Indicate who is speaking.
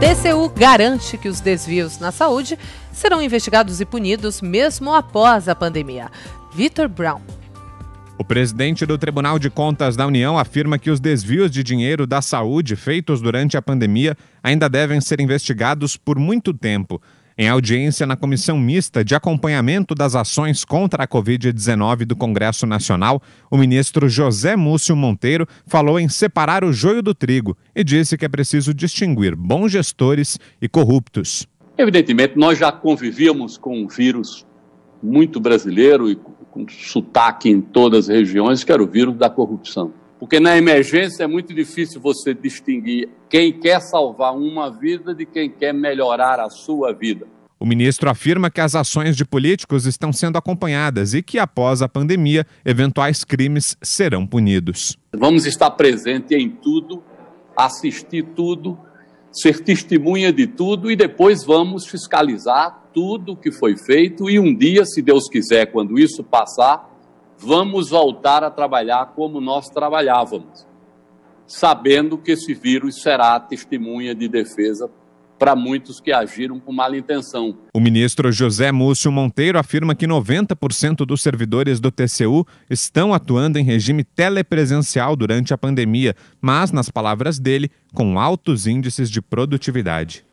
Speaker 1: TCU garante que os desvios na saúde serão investigados e punidos mesmo após a pandemia. Vitor Brown. O presidente do Tribunal de Contas da União afirma que os desvios de dinheiro da saúde feitos durante a pandemia ainda devem ser investigados por muito tempo. Em audiência na Comissão Mista de Acompanhamento das Ações contra a Covid-19 do Congresso Nacional, o ministro José Múcio Monteiro falou em separar o joio do trigo e disse que é preciso distinguir bons gestores e corruptos.
Speaker 2: Evidentemente, nós já convivíamos com um vírus muito brasileiro e com sotaque em todas as regiões, que era o vírus da corrupção. Porque na emergência é muito difícil você distinguir quem quer salvar uma vida de quem quer melhorar a sua vida.
Speaker 1: O ministro afirma que as ações de políticos estão sendo acompanhadas e que, após a pandemia, eventuais crimes serão punidos.
Speaker 2: Vamos estar presente em tudo, assistir tudo, ser testemunha de tudo e depois vamos fiscalizar tudo que foi feito. E um dia, se Deus quiser, quando isso passar, vamos voltar a trabalhar como nós trabalhávamos, sabendo que esse vírus será testemunha de defesa para muitos que agiram com mala intenção.
Speaker 1: O ministro José Múcio Monteiro afirma que 90% dos servidores do TCU estão atuando em regime telepresencial durante a pandemia, mas, nas palavras dele, com altos índices de produtividade.